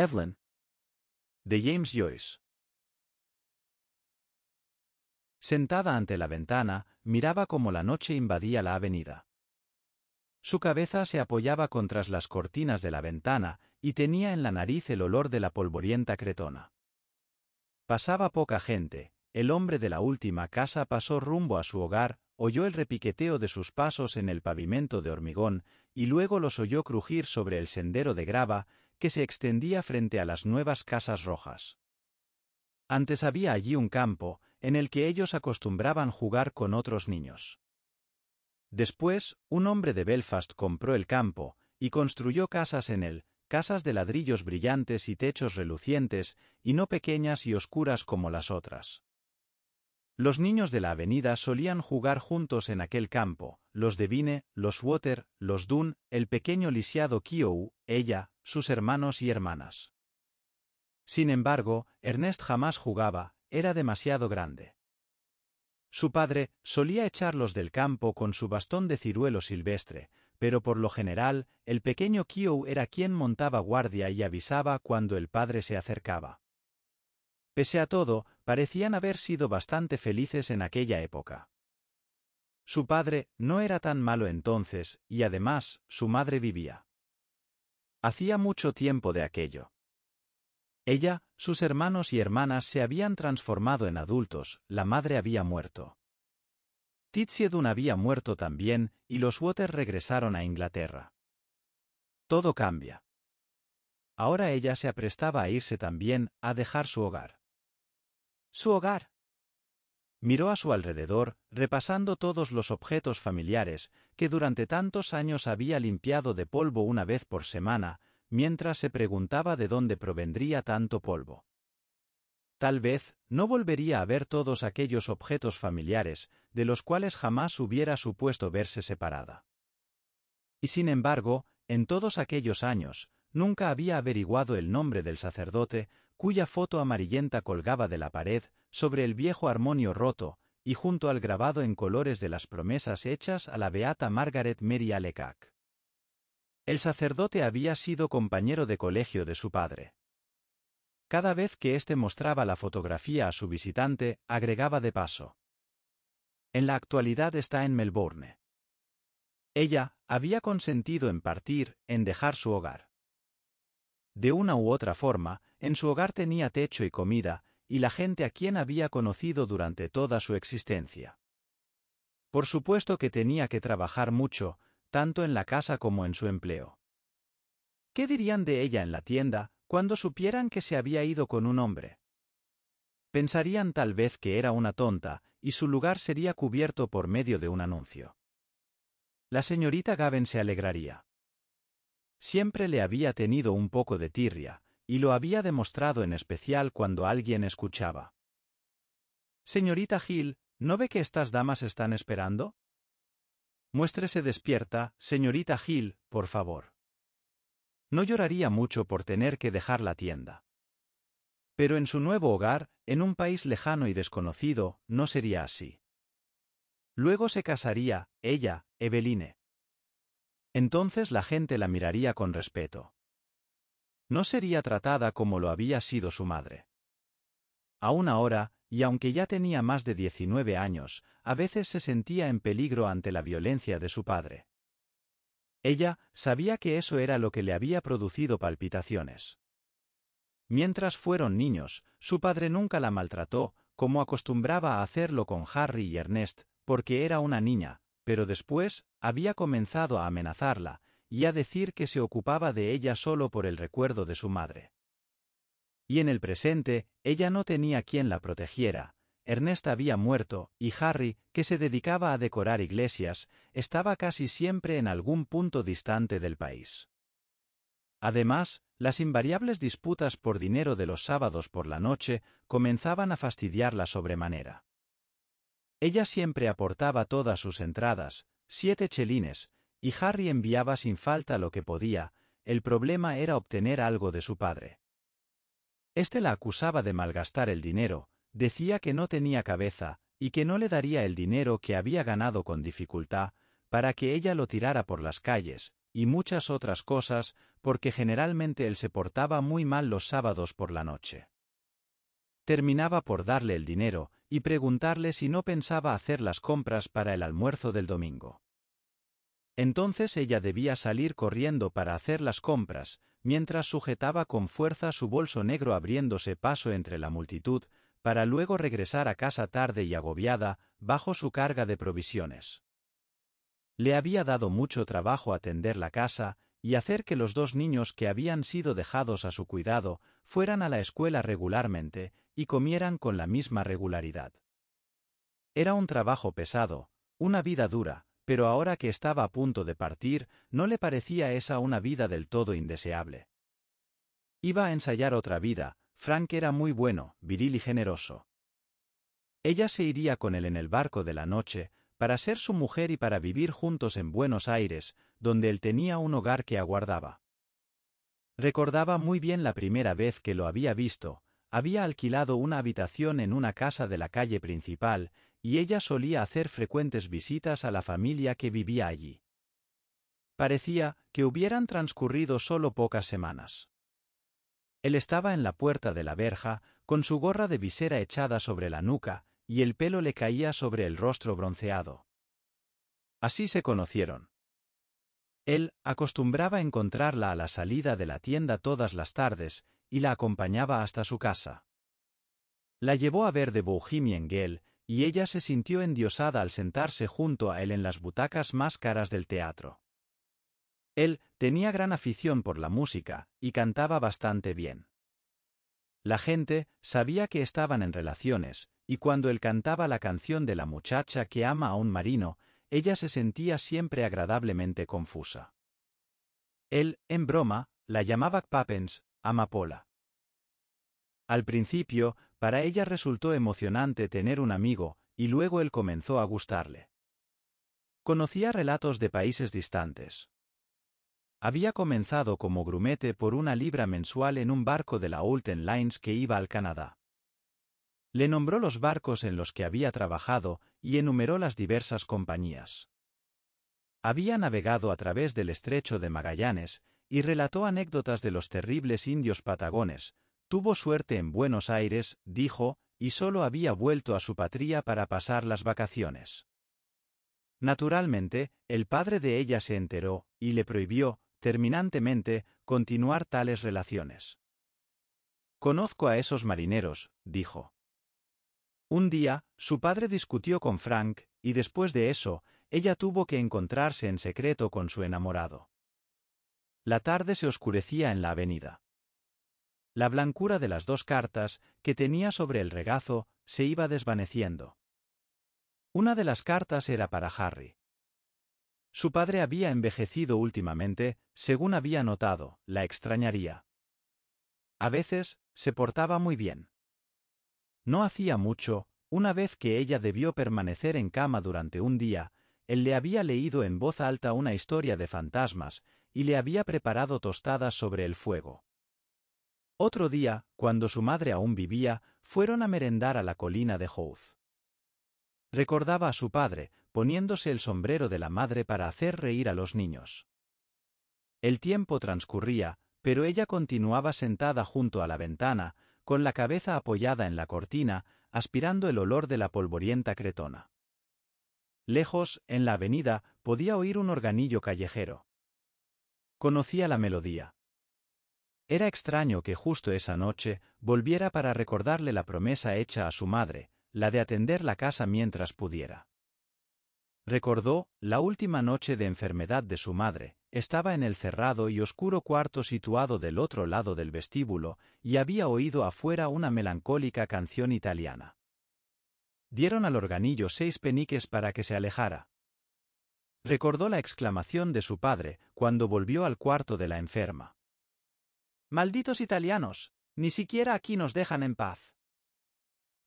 Evelyn. De James Joyce. Sentada ante la ventana, miraba cómo la noche invadía la avenida. Su cabeza se apoyaba contra las cortinas de la ventana y tenía en la nariz el olor de la polvorienta cretona. Pasaba poca gente, el hombre de la última casa pasó rumbo a su hogar, oyó el repiqueteo de sus pasos en el pavimento de hormigón y luego los oyó crujir sobre el sendero de grava que se extendía frente a las nuevas casas rojas. Antes había allí un campo, en el que ellos acostumbraban jugar con otros niños. Después, un hombre de Belfast compró el campo, y construyó casas en él, casas de ladrillos brillantes y techos relucientes, y no pequeñas y oscuras como las otras. Los niños de la avenida solían jugar juntos en aquel campo, los de Vine, los Water, los Dunn, el pequeño lisiado Kiou, ella, sus hermanos y hermanas. Sin embargo, Ernest jamás jugaba, era demasiado grande. Su padre solía echarlos del campo con su bastón de ciruelo silvestre, pero por lo general, el pequeño Kyo era quien montaba guardia y avisaba cuando el padre se acercaba. Pese a todo, parecían haber sido bastante felices en aquella época. Su padre no era tan malo entonces, y además, su madre vivía. Hacía mucho tiempo de aquello. Ella, sus hermanos y hermanas se habían transformado en adultos, la madre había muerto. Titsiedun había muerto también, y los Waters regresaron a Inglaterra. Todo cambia. Ahora ella se aprestaba a irse también, a dejar su hogar. Su hogar. Miró a su alrededor, repasando todos los objetos familiares que durante tantos años había limpiado de polvo una vez por semana, mientras se preguntaba de dónde provendría tanto polvo. Tal vez no volvería a ver todos aquellos objetos familiares de los cuales jamás hubiera supuesto verse separada. Y sin embargo, en todos aquellos años, nunca había averiguado el nombre del sacerdote, cuya foto amarillenta colgaba de la pared, sobre el viejo armonio roto, y junto al grabado en colores de las promesas hechas a la beata Margaret Mary Alecac. El sacerdote había sido compañero de colegio de su padre. Cada vez que éste mostraba la fotografía a su visitante, agregaba de paso. En la actualidad está en Melbourne. Ella había consentido en partir, en dejar su hogar. De una u otra forma, en su hogar tenía techo y comida, y la gente a quien había conocido durante toda su existencia. Por supuesto que tenía que trabajar mucho, tanto en la casa como en su empleo. ¿Qué dirían de ella en la tienda cuando supieran que se había ido con un hombre? Pensarían tal vez que era una tonta, y su lugar sería cubierto por medio de un anuncio. La señorita Gavin se alegraría. Siempre le había tenido un poco de tirria, y lo había demostrado en especial cuando alguien escuchaba. Señorita Gil, ¿no ve que estas damas están esperando? Muéstrese despierta, señorita Gil, por favor. No lloraría mucho por tener que dejar la tienda. Pero en su nuevo hogar, en un país lejano y desconocido, no sería así. Luego se casaría, ella, Eveline. Entonces la gente la miraría con respeto no sería tratada como lo había sido su madre. Aún ahora, y aunque ya tenía más de 19 años, a veces se sentía en peligro ante la violencia de su padre. Ella sabía que eso era lo que le había producido palpitaciones. Mientras fueron niños, su padre nunca la maltrató, como acostumbraba a hacerlo con Harry y Ernest, porque era una niña, pero después había comenzado a amenazarla, y a decir que se ocupaba de ella solo por el recuerdo de su madre. Y en el presente, ella no tenía quien la protegiera, Ernest había muerto, y Harry, que se dedicaba a decorar iglesias, estaba casi siempre en algún punto distante del país. Además, las invariables disputas por dinero de los sábados por la noche comenzaban a fastidiarla sobremanera. Ella siempre aportaba todas sus entradas, siete chelines, y Harry enviaba sin falta lo que podía, el problema era obtener algo de su padre. Este la acusaba de malgastar el dinero, decía que no tenía cabeza, y que no le daría el dinero que había ganado con dificultad, para que ella lo tirara por las calles, y muchas otras cosas, porque generalmente él se portaba muy mal los sábados por la noche. Terminaba por darle el dinero, y preguntarle si no pensaba hacer las compras para el almuerzo del domingo. Entonces ella debía salir corriendo para hacer las compras, mientras sujetaba con fuerza su bolso negro abriéndose paso entre la multitud, para luego regresar a casa tarde y agobiada, bajo su carga de provisiones. Le había dado mucho trabajo atender la casa, y hacer que los dos niños que habían sido dejados a su cuidado fueran a la escuela regularmente y comieran con la misma regularidad. Era un trabajo pesado, una vida dura, pero ahora que estaba a punto de partir, no le parecía esa una vida del todo indeseable. Iba a ensayar otra vida, Frank era muy bueno, viril y generoso. Ella se iría con él en el barco de la noche, para ser su mujer y para vivir juntos en Buenos Aires, donde él tenía un hogar que aguardaba. Recordaba muy bien la primera vez que lo había visto, había alquilado una habitación en una casa de la calle principal, y ella solía hacer frecuentes visitas a la familia que vivía allí. Parecía que hubieran transcurrido solo pocas semanas. Él estaba en la puerta de la verja, con su gorra de visera echada sobre la nuca, y el pelo le caía sobre el rostro bronceado. Así se conocieron. Él acostumbraba encontrarla a la salida de la tienda todas las tardes, y la acompañaba hasta su casa. La llevó a ver de Bohemian y ella se sintió endiosada al sentarse junto a él en las butacas más caras del teatro. Él tenía gran afición por la música, y cantaba bastante bien. La gente sabía que estaban en relaciones, y cuando él cantaba la canción de la muchacha que ama a un marino, ella se sentía siempre agradablemente confusa. Él, en broma, la llamaba Pappens, Amapola. Al principio, para ella resultó emocionante tener un amigo, y luego él comenzó a gustarle. Conocía relatos de países distantes. Había comenzado como grumete por una libra mensual en un barco de la Ulten Lines que iba al Canadá. Le nombró los barcos en los que había trabajado y enumeró las diversas compañías. Había navegado a través del estrecho de Magallanes y relató anécdotas de los terribles indios patagones, Tuvo suerte en Buenos Aires, dijo, y solo había vuelto a su patria para pasar las vacaciones. Naturalmente, el padre de ella se enteró, y le prohibió, terminantemente, continuar tales relaciones. Conozco a esos marineros, dijo. Un día, su padre discutió con Frank, y después de eso, ella tuvo que encontrarse en secreto con su enamorado. La tarde se oscurecía en la avenida. La blancura de las dos cartas que tenía sobre el regazo se iba desvaneciendo. Una de las cartas era para Harry. Su padre había envejecido últimamente, según había notado, la extrañaría. A veces, se portaba muy bien. No hacía mucho, una vez que ella debió permanecer en cama durante un día, él le había leído en voz alta una historia de fantasmas y le había preparado tostadas sobre el fuego. Otro día, cuando su madre aún vivía, fueron a merendar a la colina de Houth. Recordaba a su padre, poniéndose el sombrero de la madre para hacer reír a los niños. El tiempo transcurría, pero ella continuaba sentada junto a la ventana, con la cabeza apoyada en la cortina, aspirando el olor de la polvorienta cretona. Lejos, en la avenida, podía oír un organillo callejero. Conocía la melodía. Era extraño que justo esa noche volviera para recordarle la promesa hecha a su madre, la de atender la casa mientras pudiera. Recordó, la última noche de enfermedad de su madre, estaba en el cerrado y oscuro cuarto situado del otro lado del vestíbulo y había oído afuera una melancólica canción italiana. Dieron al organillo seis peniques para que se alejara. Recordó la exclamación de su padre cuando volvió al cuarto de la enferma. Malditos italianos, ni siquiera aquí nos dejan en paz.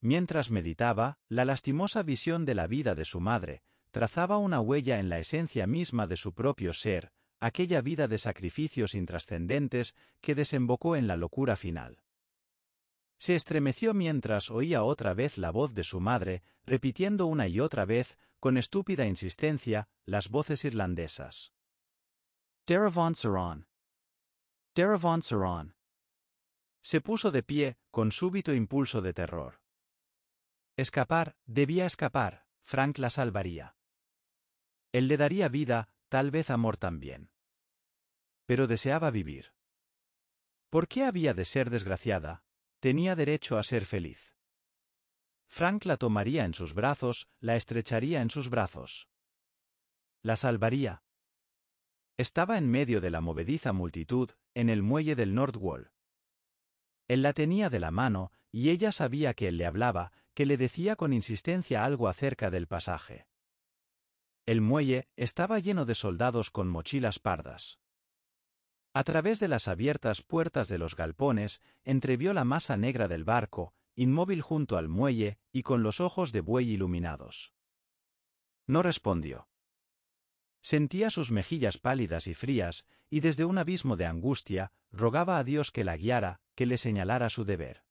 Mientras meditaba, la lastimosa visión de la vida de su madre trazaba una huella en la esencia misma de su propio ser, aquella vida de sacrificios intrascendentes que desembocó en la locura final. Se estremeció mientras oía otra vez la voz de su madre, repitiendo una y otra vez, con estúpida insistencia, las voces irlandesas. Se puso de pie, con súbito impulso de terror. Escapar, debía escapar, Frank la salvaría. Él le daría vida, tal vez amor también. Pero deseaba vivir. ¿Por qué había de ser desgraciada? Tenía derecho a ser feliz. Frank la tomaría en sus brazos, la estrecharía en sus brazos. La salvaría, estaba en medio de la movediza multitud, en el muelle del North Wall. Él la tenía de la mano, y ella sabía que él le hablaba, que le decía con insistencia algo acerca del pasaje. El muelle estaba lleno de soldados con mochilas pardas. A través de las abiertas puertas de los galpones, entrevió la masa negra del barco, inmóvil junto al muelle y con los ojos de buey iluminados. No respondió. Sentía sus mejillas pálidas y frías, y desde un abismo de angustia, rogaba a Dios que la guiara, que le señalara su deber.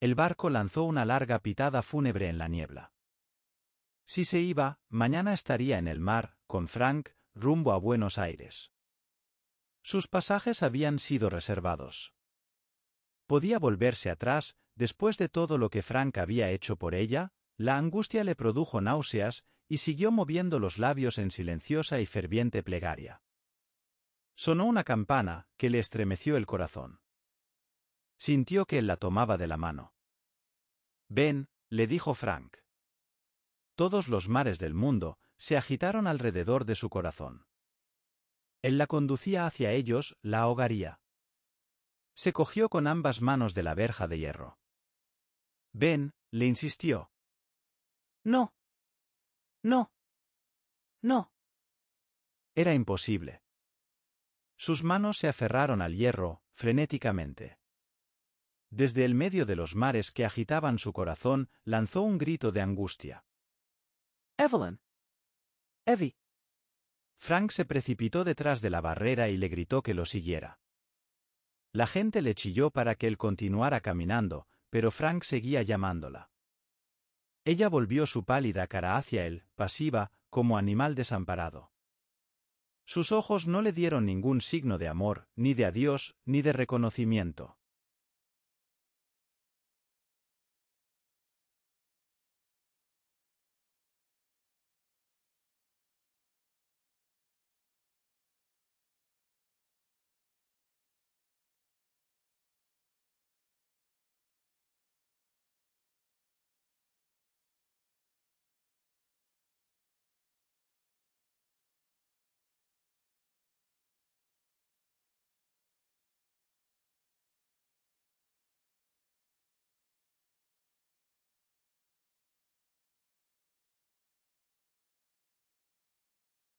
El barco lanzó una larga pitada fúnebre en la niebla. Si se iba, mañana estaría en el mar, con Frank, rumbo a Buenos Aires. Sus pasajes habían sido reservados. Podía volverse atrás, después de todo lo que Frank había hecho por ella, la angustia le produjo náuseas y siguió moviendo los labios en silenciosa y ferviente plegaria. Sonó una campana que le estremeció el corazón. Sintió que él la tomaba de la mano. Ven, le dijo Frank. Todos los mares del mundo se agitaron alrededor de su corazón. Él la conducía hacia ellos, la ahogaría. Se cogió con ambas manos de la verja de hierro. Ven, le insistió. No, no. No. Era imposible. Sus manos se aferraron al hierro, frenéticamente. Desde el medio de los mares que agitaban su corazón, lanzó un grito de angustia. Evelyn. Evie. Frank se precipitó detrás de la barrera y le gritó que lo siguiera. La gente le chilló para que él continuara caminando, pero Frank seguía llamándola. Ella volvió su pálida cara hacia él, pasiva, como animal desamparado. Sus ojos no le dieron ningún signo de amor, ni de adiós, ni de reconocimiento.